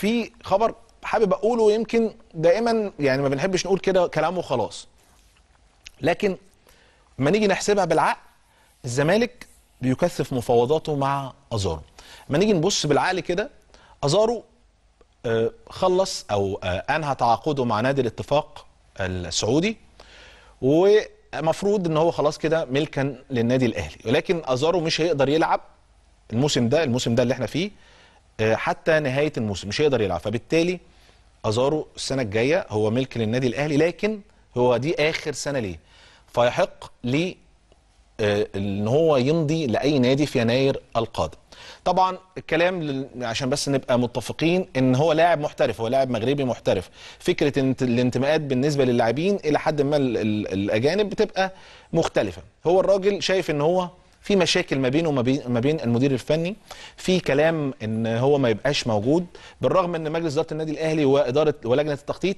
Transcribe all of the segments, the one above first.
في خبر حابب اقوله يمكن دائما يعني ما بنحبش نقول كده كلام وخلاص لكن ما نيجي نحسبها بالعقل الزمالك بيكثف مفاوضاته مع ازارو ما نيجي نبص بالعقل كده ازارو آه، خلص او آه، انهى تعاقده مع نادي الاتفاق السعودي ومفروض ان هو خلاص كده ملكا للنادي الاهلي ولكن ازارو مش هيقدر يلعب الموسم ده الموسم ده اللي احنا فيه آه، حتى نهايه الموسم مش هيقدر يلعب فبالتالي ازارو السنه الجايه هو ملك للنادي الاهلي لكن هو دي اخر سنه ليه فيحق لي آه، ان هو يمضي لاي نادي في يناير القادم طبعا الكلام عشان بس نبقى متفقين ان هو لاعب محترف هو لاعب مغربي محترف فكره ان الانتماءات بالنسبه للاعبين الى حد ما الاجانب بتبقى مختلفه هو الراجل شايف ان هو في مشاكل ما بينه وما بين المدير الفني في كلام ان هو ما يبقاش موجود بالرغم ان مجلس اداره النادي الاهلي واداره ولجنه التخطيط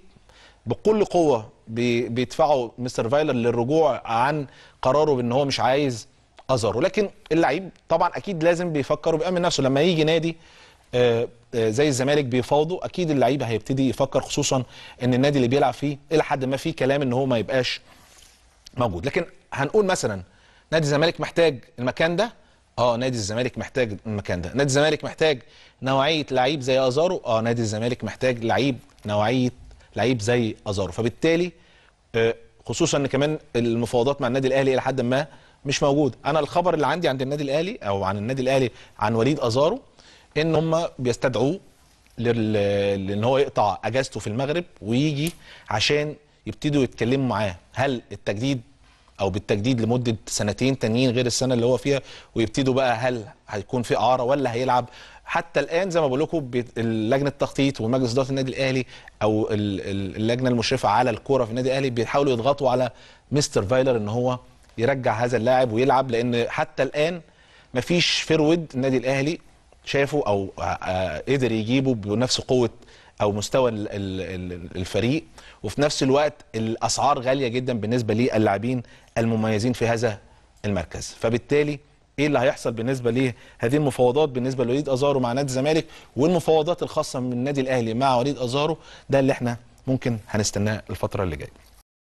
بكل قوه بيدفعوا مستر فايلر للرجوع عن قراره بان هو مش عايز ازاره ولكن اللعيب طبعا اكيد لازم بيفكر وبيامن نفسه لما يجي نادي آه، آه، زي الزمالك بيفاوضه اكيد اللعيب هيبتدي يفكر خصوصا ان النادي اللي بيلعب فيه الى حد ما في كلام ان هو ما يبقاش موجود لكن هنقول مثلا نادي الزمالك محتاج المكان ده اه نادي الزمالك محتاج المكان ده نادي الزمالك محتاج نوعيه لعيب زي ازارو اه نادي الزمالك محتاج لعيب نوعيه لعيب زي ازارو فبالتالي آه، خصوصا ان كمان المفاوضات مع النادي الاهلي الى حد ما مش موجود انا الخبر اللي عندي عند النادي الاهلي او عن النادي الاهلي عن وليد ازارو ان هم بيستدعوه لان هو يقطع اجازته في المغرب ويجي عشان يبتدوا يتكلموا معاه هل التجديد او بالتجديد لمده سنتين تانيين غير السنه اللي هو فيها ويبتدوا بقى هل هيكون في اعاره ولا هيلعب حتى الان زي ما بقول لكم لجنه التخطيط ومجلس اداره النادي الاهلي او اللجنه المشرفه على الكوره في النادي الاهلي بيحاولوا يضغطوا على مستر فايلر ان هو يرجع هذا اللاعب ويلعب لان حتى الان مفيش فيرويد النادي الاهلي شافه او قدر يجيبه بنفس قوه او مستوى الفريق وفي نفس الوقت الاسعار غاليه جدا بالنسبه للاعبين المميزين في هذا المركز فبالتالي ايه اللي هيحصل بالنسبه لهذه المفاوضات بالنسبه لوليد ازارو مع نادي الزمالك والمفاوضات الخاصه من النادي الاهلي مع وليد ازارو ده اللي احنا ممكن هنستناه الفتره اللي جايه